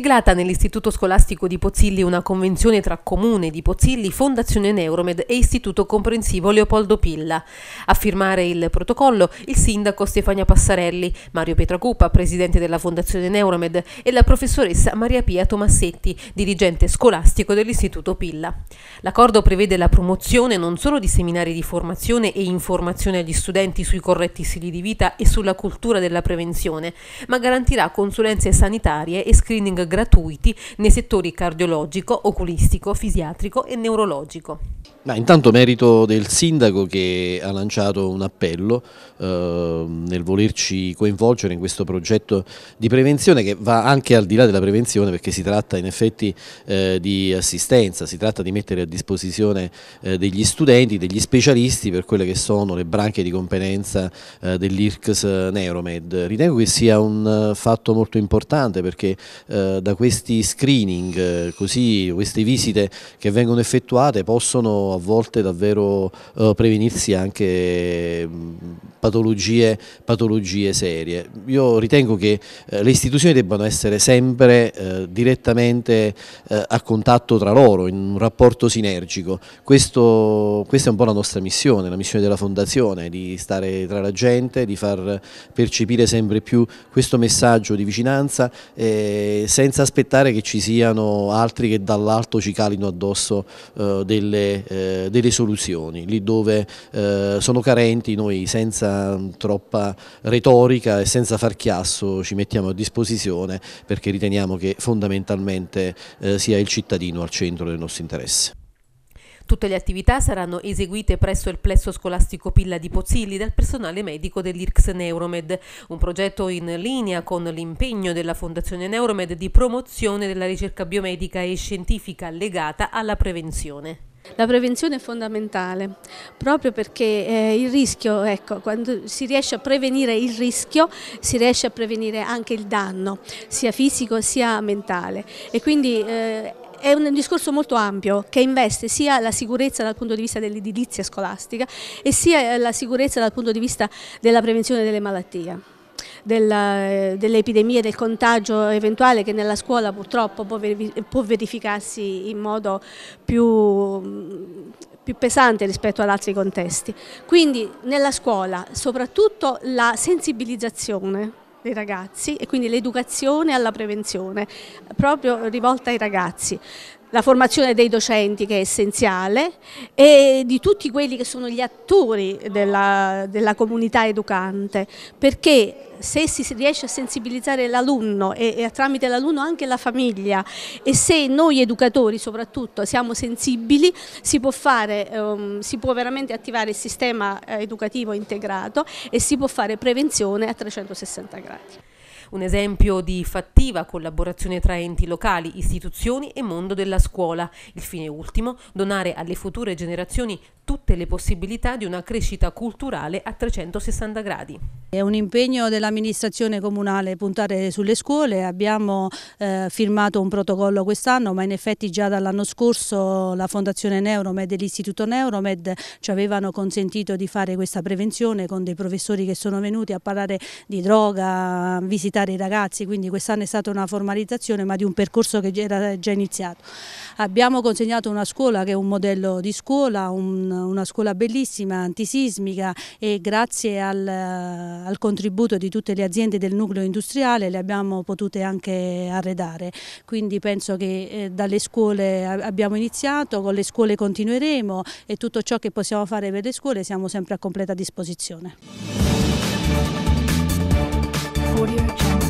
siglata nell'Istituto Scolastico di Pozzilli una convenzione tra Comune di Pozzilli, Fondazione Neuromed e Istituto Comprensivo Leopoldo Pilla. A firmare il protocollo il sindaco Stefania Passarelli, Mario Petracupa, presidente della Fondazione Neuromed e la professoressa Maria Pia Tomassetti, dirigente scolastico dell'Istituto Pilla. L'accordo prevede la promozione non solo di seminari di formazione e informazione agli studenti sui corretti stili di vita e sulla cultura della prevenzione, ma garantirà consulenze sanitarie e screening gratuiti nei settori cardiologico, oculistico, fisiatrico e neurologico. Ma intanto merito del sindaco che ha lanciato un appello eh, nel volerci coinvolgere in questo progetto di prevenzione che va anche al di là della prevenzione perché si tratta in effetti eh, di assistenza, si tratta di mettere a disposizione eh, degli studenti, degli specialisti per quelle che sono le branche di competenza eh, dell'IRCS Neuromed. Ritengo che sia un eh, fatto molto importante perché eh, da questi screening, così queste visite che vengono effettuate possono a volte davvero eh, prevenirsi anche mm, patologie, patologie, serie. Io ritengo che eh, le istituzioni debbano essere sempre eh, direttamente eh, a contatto tra loro, in un rapporto sinergico. Questo, questa è un po' la nostra missione, la missione della Fondazione, di stare tra la gente, di far percepire sempre più questo messaggio di vicinanza eh, senza aspettare che ci siano altri che dall'alto ci calino addosso eh, delle eh, delle soluzioni, lì dove eh, sono carenti noi senza troppa retorica e senza far chiasso ci mettiamo a disposizione perché riteniamo che fondamentalmente eh, sia il cittadino al centro del nostro interesse. Tutte le attività saranno eseguite presso il plesso scolastico Pilla di Pozzilli dal personale medico dell'IRCS Neuromed, un progetto in linea con l'impegno della Fondazione Neuromed di promozione della ricerca biomedica e scientifica legata alla prevenzione. La prevenzione è fondamentale, proprio perché eh, il rischio, ecco, quando si riesce a prevenire il rischio, si riesce a prevenire anche il danno, sia fisico sia mentale. E quindi eh, è un discorso molto ampio che investe sia la sicurezza dal punto di vista dell'edilizia scolastica e sia la sicurezza dal punto di vista della prevenzione delle malattie della, eh, delle epidemie, del contagio eventuale che nella scuola purtroppo può verificarsi in modo più, mm, più pesante rispetto ad altri contesti. Quindi nella scuola soprattutto la sensibilizzazione dei ragazzi e quindi l'educazione alla prevenzione proprio rivolta ai ragazzi la formazione dei docenti che è essenziale e di tutti quelli che sono gli attori della, della comunità educante perché se si riesce a sensibilizzare l'alunno e, e, tramite l'alunno anche la famiglia e se noi educatori soprattutto siamo sensibili si può, fare, um, si può veramente attivare il sistema eh, educativo integrato e si può fare prevenzione a 360 gradi. Un esempio di fattiva collaborazione tra enti locali, istituzioni e mondo della scuola. Il fine ultimo, donare alle future generazioni tutte le possibilità di una crescita culturale a 360 gradi. È un impegno dell'amministrazione comunale puntare sulle scuole, abbiamo eh, firmato un protocollo quest'anno ma in effetti già dall'anno scorso la Fondazione Neuromed e l'Istituto Neuromed ci avevano consentito di fare questa prevenzione con dei professori che sono venuti a parlare di droga, visitare aiutare i ragazzi, quindi quest'anno è stata una formalizzazione ma di un percorso che era già iniziato. Abbiamo consegnato una scuola che è un modello di scuola, un, una scuola bellissima, antisismica e grazie al, al, contributo di tutte le aziende del nucleo industriale le abbiamo potute anche arredare, quindi penso che eh, dalle scuole abbiamo iniziato, con le scuole continueremo e tutto ciò che possiamo fare per le scuole siamo sempre a completa disposizione. Audio Jungle.